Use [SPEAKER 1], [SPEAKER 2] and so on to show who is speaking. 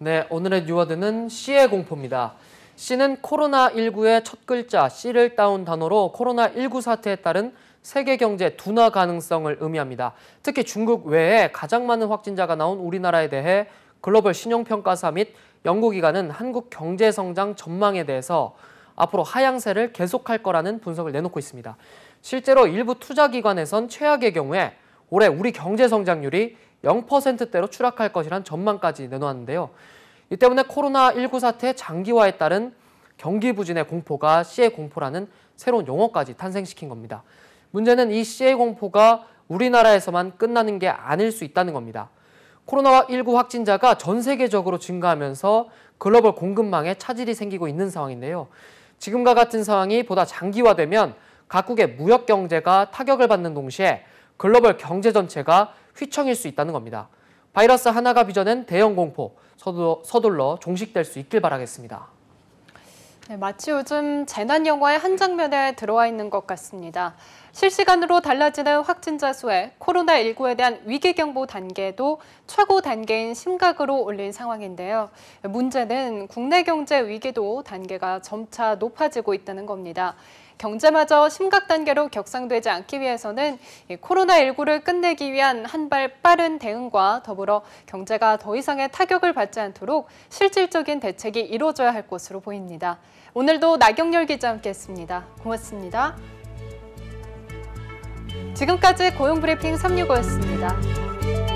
[SPEAKER 1] 네, 오늘의 뉴워드는 C의 공포입니다. C는 코로나19의 첫 글자 C를 따온 단어로 코로나19 사태에 따른 세계 경제 둔화 가능성을 의미합니다. 특히 중국 외에 가장 많은 확진자가 나온 우리나라에 대해 글로벌 신용평가사 및 연구기관은 한국 경제 성장 전망에 대해서 앞으로 하향세를 계속할 거라는 분석을 내놓고 있습니다. 실제로 일부 투자기관에선 최악의 경우에 올해 우리 경제 성장률이 0%대로 추락할 것이란 전망까지 내놓았는데요. 이 때문에 코로나19 사태 장기화에 따른 경기 부진의 공포가 시의 공포라는 새로운 용어까지 탄생시킨 겁니다. 문제는 이 시의 공포가 우리나라에서만 끝나는 게 아닐 수 있다는 겁니다. 코로나19 확진자가 전 세계적으로 증가하면서 글로벌 공급망에 차질이 생기고 있는 상황인데요. 지금과 같은 상황이 보다 장기화되면 각국의 무역 경제가 타격을 받는 동시에 글로벌 경제 전체가 휘청일 수 있다는 겁니다. 바이러스 하나가 빚어낸 대형 공포 서둘러 종식될 수 있길 바라겠습니다.
[SPEAKER 2] 네, 마치 요즘 재난 영화의 한 장면에 들어와 있는 것 같습니다. 실시간으로 달라지는 확진자 수에 코로나19에 대한 위기 경보 단계도 최고 단계인 심각으로 올린 상황인데요. 문제는 국내 경제 위기도 단계가 점차 높아지고 있다는 겁니다. 경제마저 심각 단계로 격상되지 않기 위해서는 코로나19를 끝내기 위한 한발 빠른 대응과 더불어 경제가 더 이상의 타격을 받지 않도록 실질적인 대책이 이루어져야 할 것으로 보입니다. 오늘도 나경열 기자 함께했습니다. 고맙습니다. 지금까지 고용브리핑 365였습니다.